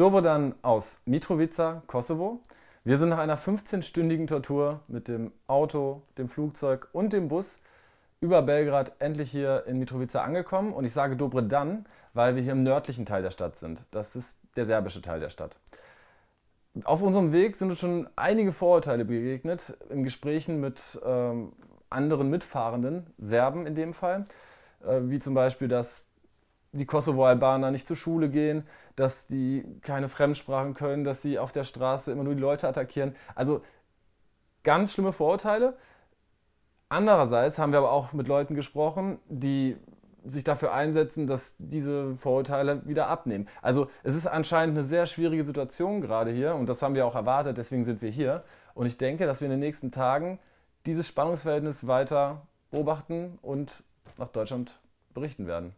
Dobodan aus Mitrovica, Kosovo. Wir sind nach einer 15-stündigen Tortur mit dem Auto, dem Flugzeug und dem Bus über Belgrad endlich hier in Mitrovica angekommen. Und ich sage Dobredan, weil wir hier im nördlichen Teil der Stadt sind. Das ist der serbische Teil der Stadt. Auf unserem Weg sind uns schon einige Vorurteile begegnet, in Gesprächen mit ähm, anderen Mitfahrenden, Serben in dem Fall, äh, wie zum Beispiel, dass die Kosovo-Albaner nicht zur Schule gehen, dass die keine Fremdsprachen können, dass sie auf der Straße immer nur die Leute attackieren. Also ganz schlimme Vorurteile. Andererseits haben wir aber auch mit Leuten gesprochen, die sich dafür einsetzen, dass diese Vorurteile wieder abnehmen. Also es ist anscheinend eine sehr schwierige Situation gerade hier und das haben wir auch erwartet, deswegen sind wir hier. Und ich denke, dass wir in den nächsten Tagen dieses Spannungsverhältnis weiter beobachten und nach Deutschland berichten werden.